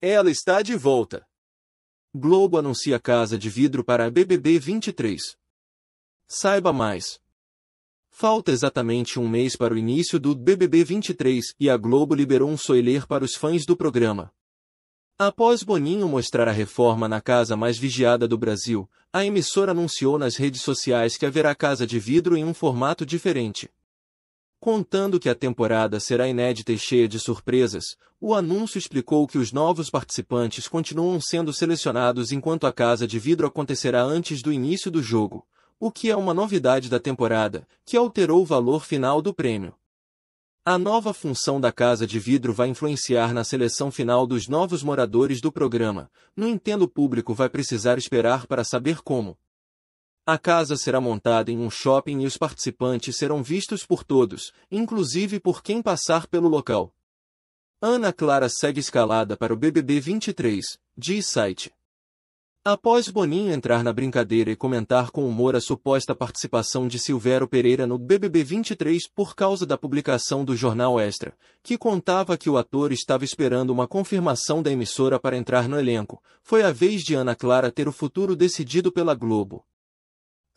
Ela está de volta. Globo anuncia Casa de Vidro para a BBB 23. Saiba mais. Falta exatamente um mês para o início do BBB 23 e a Globo liberou um soiler para os fãs do programa. Após Boninho mostrar a reforma na casa mais vigiada do Brasil, a emissora anunciou nas redes sociais que haverá Casa de Vidro em um formato diferente. Contando que a temporada será inédita e cheia de surpresas, o anúncio explicou que os novos participantes continuam sendo selecionados enquanto a Casa de Vidro acontecerá antes do início do jogo, o que é uma novidade da temporada, que alterou o valor final do prêmio. A nova função da Casa de Vidro vai influenciar na seleção final dos novos moradores do programa, no entendo público vai precisar esperar para saber como. A casa será montada em um shopping e os participantes serão vistos por todos, inclusive por quem passar pelo local. Ana Clara segue escalada para o BBB 23, diz site. Após Boninho entrar na brincadeira e comentar com humor a suposta participação de Silvério Pereira no BBB 23 por causa da publicação do jornal Extra, que contava que o ator estava esperando uma confirmação da emissora para entrar no elenco, foi a vez de Ana Clara ter o futuro decidido pela Globo.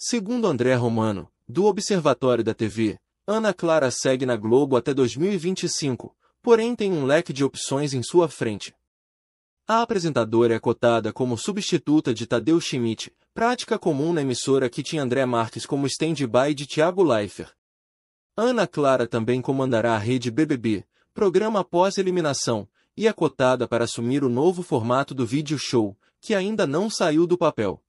Segundo André Romano, do Observatório da TV, Ana Clara segue na Globo até 2025, porém tem um leque de opções em sua frente. A apresentadora é cotada como substituta de Tadeu Schmidt, prática comum na emissora que tinha André Marques como stand-by de Tiago Leifert. Ana Clara também comandará a rede BBB, programa pós-eliminação, e é cotada para assumir o novo formato do vídeo show, que ainda não saiu do papel.